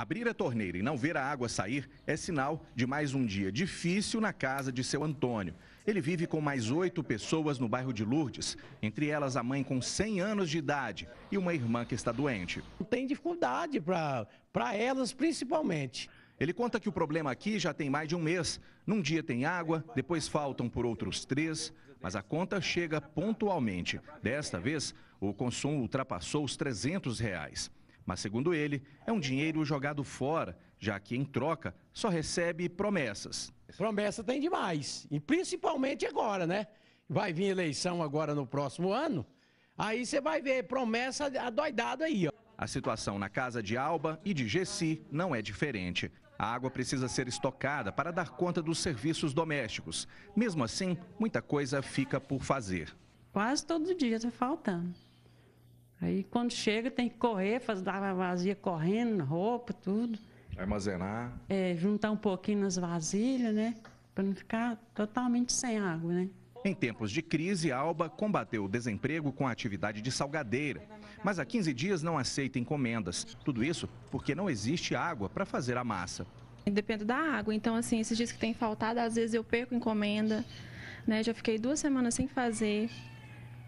Abrir a torneira e não ver a água sair é sinal de mais um dia difícil na casa de seu Antônio. Ele vive com mais oito pessoas no bairro de Lourdes, entre elas a mãe com 100 anos de idade e uma irmã que está doente. Tem dificuldade para elas, principalmente. Ele conta que o problema aqui já tem mais de um mês. Num dia tem água, depois faltam por outros três, mas a conta chega pontualmente. Desta vez, o consumo ultrapassou os 300 reais. Mas, segundo ele, é um dinheiro jogado fora, já que, em troca, só recebe promessas. Promessa tem demais, e principalmente agora, né? Vai vir eleição agora no próximo ano, aí você vai ver promessa adoidada aí, ó. A situação na casa de Alba e de Gessi não é diferente. A água precisa ser estocada para dar conta dos serviços domésticos. Mesmo assim, muita coisa fica por fazer. Quase todo dia está faltando. Aí quando chega tem que correr, fazer dar vazia correndo, roupa, tudo. Armazenar. É, juntar um pouquinho nas vasilhas, né? Para não ficar totalmente sem água, né? Em tempos de crise, Alba combateu o desemprego com a atividade de salgadeira. Mas há 15 dias não aceita encomendas. Tudo isso porque não existe água para fazer a massa. Depende da água. Então, assim, esses dias que tem faltado, às vezes eu perco encomenda. Né? Já fiquei duas semanas sem fazer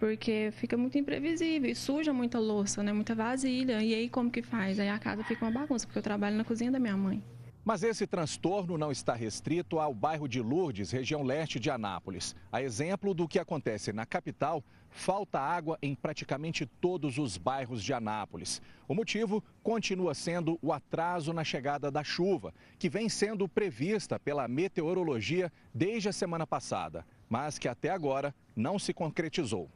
porque fica muito imprevisível e suja muita louça, né? Muita vasilha. E aí como que faz? Aí a casa fica uma bagunça, porque eu trabalho na cozinha da minha mãe. Mas esse transtorno não está restrito ao bairro de Lourdes, região leste de Anápolis. A exemplo do que acontece na capital, falta água em praticamente todos os bairros de Anápolis. O motivo continua sendo o atraso na chegada da chuva, que vem sendo prevista pela meteorologia desde a semana passada, mas que até agora não se concretizou.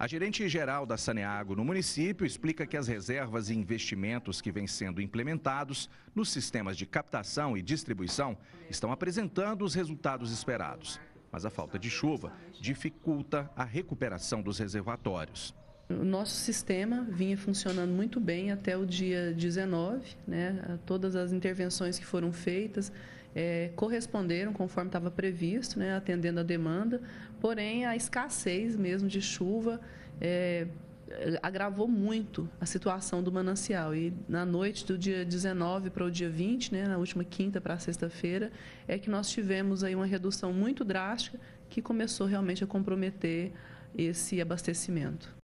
A gerente-geral da Saneago no município explica que as reservas e investimentos que vêm sendo implementados nos sistemas de captação e distribuição estão apresentando os resultados esperados. Mas a falta de chuva dificulta a recuperação dos reservatórios. O nosso sistema vinha funcionando muito bem até o dia 19, né? Todas as intervenções que foram feitas é, corresponderam conforme estava previsto, né? Atendendo a demanda, porém a escassez mesmo de chuva é, agravou muito a situação do manancial. E na noite do dia 19 para o dia 20, né, na última quinta para sexta-feira, é que nós tivemos aí uma redução muito drástica que começou realmente a comprometer esse abastecimento.